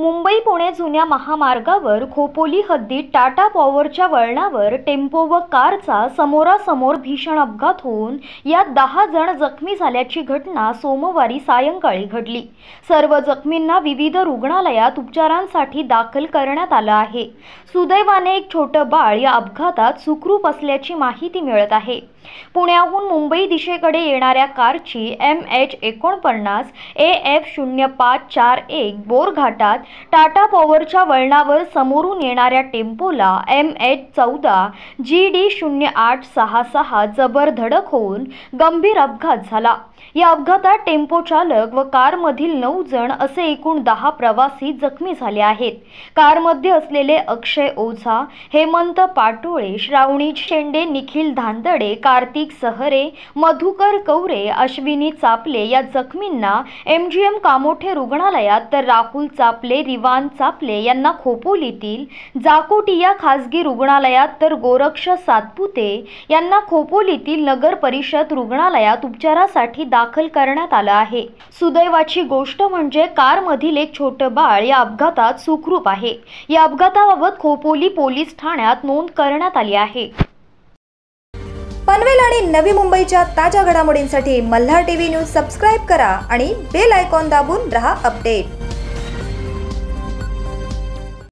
मुंबई पुणे जुन्या महामार्गावर खोपोली हद्दीत टाटा पॉवरच्या वळणावर टेम्पो व कारचा समोरासमोर भीषण अपघात होऊन यात दहा जण जखमी झाल्याची घटना सोमवारी सायंकाळी घडली सर्व जखमींना विविध रुग्णालयात उपचारांसाठी दाखल करण्यात आलं आहे सुदैवाने एक छोटं बाळ या अपघातात सुखरूप असल्याची माहिती मिळत आहे पुण्याहून मुंबई दिशेकडे येणाऱ्या कारची एम एच एकोणपन्नास ए एफ शून्य पाच चार एक बोरघाटात टाटा पॉवरच्या वळणावर समोरून येणाऱ्या टेम्पोला एम एच चौदा जी डी शून्य आठ सहा सहा जबर धडक होऊन गंभीर अपघात झाला या अपघातात टेम्पो चालक व कारमधील नऊ जण असे एकूण दहा प्रवासी जखमी झाले आहेत कारमध्ये असलेले अक्षय ओझा हेमंत पाटोळे श्रावणी शेंडे निखिल धांदडे कार्तिक सहरे मधुकर कौरे अश्विनी चापले या जखमींना एमजीएम कामोठे रुग्णालयात तर राहुल चापले आपले रिवान चापले यांना खोपोलीतील जाकोटिया खासगी रुग्णालयात तर गोरक्ष सातपुते यांना खोपोलीतील नगर परिषद रुग्णालयात उपचारासाठी दाखल करण्यात आलं आहे सुदैवाची गोष्ट म्हणजे कारमधील एक छोटं बाळ या अपघातात सुखरूप आहे या अपघाताबाबत खोपोली पोलीस ठाण्यात नोंद करण्यात आली आहे पनवेल आणि नवी मुंबईच्या ताज्या घडामोडींसाठी मल्हार टीव्ही न्यूज सबस्क्राईब करा आणि बेल आयकॉन दाबून रहा अपडेट